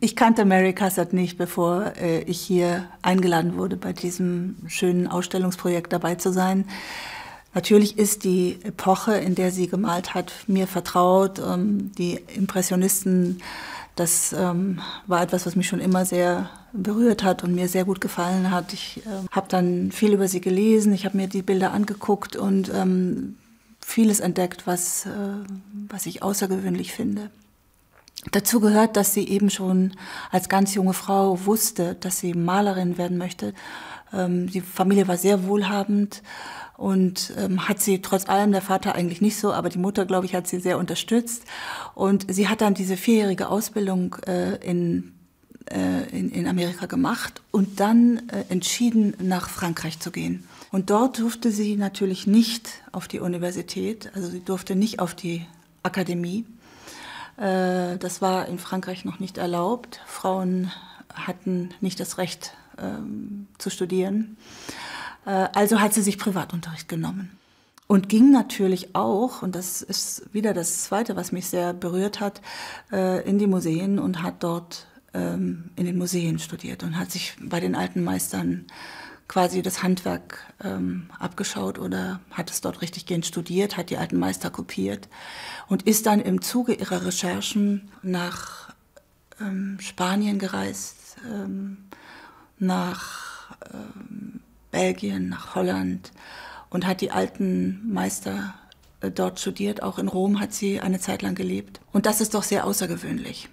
Ich kannte Mary Cassatt nicht, bevor äh, ich hier eingeladen wurde, bei diesem schönen Ausstellungsprojekt dabei zu sein. Natürlich ist die Epoche, in der sie gemalt hat, mir vertraut. Ähm, die Impressionisten, das ähm, war etwas, was mich schon immer sehr berührt hat und mir sehr gut gefallen hat. Ich äh, habe dann viel über sie gelesen, ich habe mir die Bilder angeguckt und ähm, vieles entdeckt, was, äh, was ich außergewöhnlich finde. Dazu gehört, dass sie eben schon als ganz junge Frau wusste, dass sie Malerin werden möchte. Ähm, die Familie war sehr wohlhabend und ähm, hat sie trotz allem, der Vater eigentlich nicht so, aber die Mutter, glaube ich, hat sie sehr unterstützt. Und sie hat dann diese vierjährige Ausbildung äh, in äh, in, in, Amerika gemacht und dann äh, entschieden, nach Frankreich zu gehen. Und dort durfte sie natürlich nicht auf die Universität, also sie durfte nicht auf die Akademie, äh, das war in Frankreich noch nicht erlaubt. Frauen hatten nicht das Recht ähm, zu studieren. Äh, also hat sie sich Privatunterricht genommen. Und ging natürlich auch, und das ist wieder das Zweite, was mich sehr berührt hat, äh, in die Museen und hat dort ähm, in den Museen studiert und hat sich bei den alten Meistern äh, quasi das Handwerk ähm, abgeschaut oder hat es dort richtig gehend studiert, hat die alten Meister kopiert und ist dann im Zuge ihrer Recherchen nach ähm, Spanien gereist, ähm, nach ähm, Belgien, nach Holland und hat die alten Meister äh, dort studiert. Auch in Rom hat sie eine Zeit lang gelebt. Und das ist doch sehr außergewöhnlich.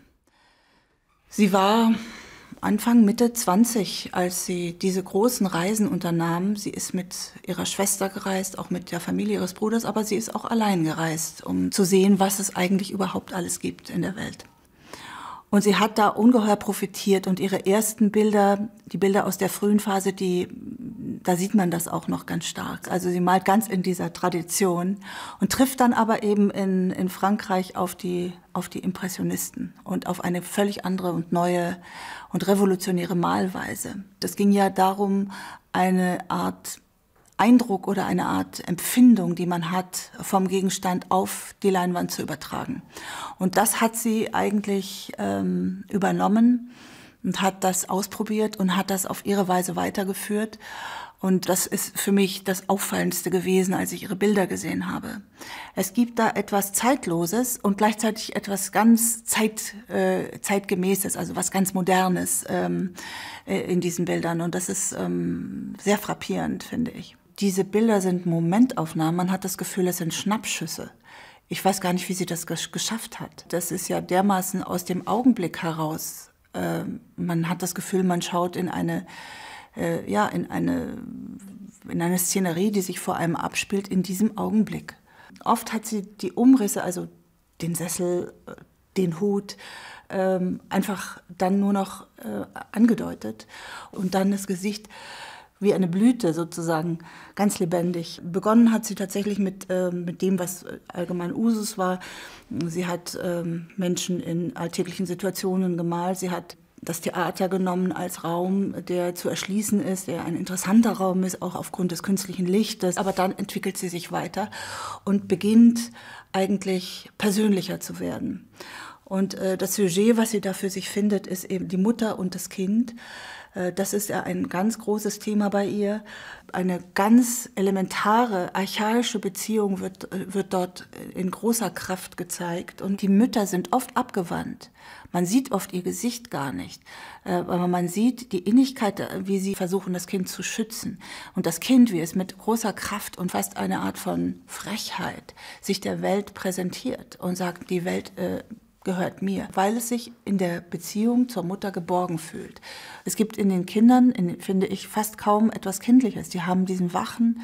Sie war Anfang, Mitte 20, als sie diese großen Reisen unternahm. Sie ist mit ihrer Schwester gereist, auch mit der Familie ihres Bruders, aber sie ist auch allein gereist, um zu sehen, was es eigentlich überhaupt alles gibt in der Welt. Und sie hat da ungeheuer profitiert und ihre ersten Bilder, die Bilder aus der frühen Phase, die da sieht man das auch noch ganz stark. Also sie malt ganz in dieser Tradition und trifft dann aber eben in, in Frankreich auf die, auf die Impressionisten und auf eine völlig andere und neue und revolutionäre Malweise. Das ging ja darum, eine Art Eindruck oder eine Art Empfindung, die man hat, vom Gegenstand auf die Leinwand zu übertragen. Und das hat sie eigentlich ähm, übernommen und hat das ausprobiert und hat das auf ihre Weise weitergeführt. Und das ist für mich das Auffallendste gewesen, als ich ihre Bilder gesehen habe. Es gibt da etwas Zeitloses und gleichzeitig etwas ganz Zeit, äh, Zeitgemäßes, also was ganz Modernes ähm, äh, in diesen Bildern. Und das ist ähm, sehr frappierend, finde ich. Diese Bilder sind Momentaufnahmen. Man hat das Gefühl, es sind Schnappschüsse. Ich weiß gar nicht, wie sie das geschafft hat. Das ist ja dermaßen aus dem Augenblick heraus. Ähm, man hat das Gefühl, man schaut in eine äh, ja, in, eine, in eine Szenerie, die sich vor allem abspielt, in diesem Augenblick. Oft hat sie die Umrisse, also den Sessel, äh, den Hut, ähm, einfach dann nur noch äh, angedeutet und dann das Gesicht wie eine Blüte sozusagen, ganz lebendig. Begonnen hat sie tatsächlich mit, äh, mit dem, was äh, allgemein Usus war. Sie hat ähm, Menschen in alltäglichen Situationen gemalt. Sie hat das Theater genommen als Raum, der zu erschließen ist, der ein interessanter Raum ist, auch aufgrund des künstlichen Lichtes. Aber dann entwickelt sie sich weiter und beginnt eigentlich persönlicher zu werden. Und äh, das Sujet, was sie da für sich findet, ist eben die Mutter und das Kind. Äh, das ist ja ein ganz großes Thema bei ihr. Eine ganz elementare, archaische Beziehung wird, äh, wird dort in großer Kraft gezeigt. Und die Mütter sind oft abgewandt. Man sieht oft ihr Gesicht gar nicht. Äh, aber man sieht die Innigkeit, äh, wie sie versuchen, das Kind zu schützen. Und das Kind, wie es mit großer Kraft und fast einer Art von Frechheit sich der Welt präsentiert und sagt, die Welt äh, gehört mir, weil es sich in der Beziehung zur Mutter geborgen fühlt. Es gibt in den Kindern, in, finde ich, fast kaum etwas Kindliches. Die haben diesen wachen,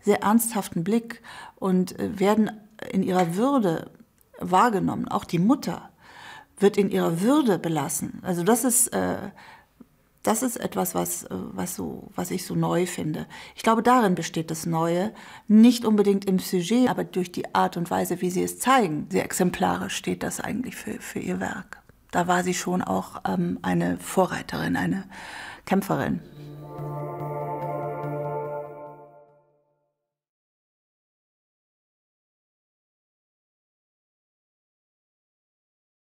sehr ernsthaften Blick und äh, werden in ihrer Würde wahrgenommen. Auch die Mutter wird in ihrer Würde belassen. Also das ist äh, das ist etwas, was, äh, was, so, was ich so neu finde. Ich glaube, darin besteht das Neue. Nicht unbedingt im Sujet, aber durch die Art und Weise, wie sie es zeigen. Sehr exemplarisch steht das eigentlich für, für ihr Werk. Da war sie schon auch ähm, eine Vorreiterin, eine Kämpferin.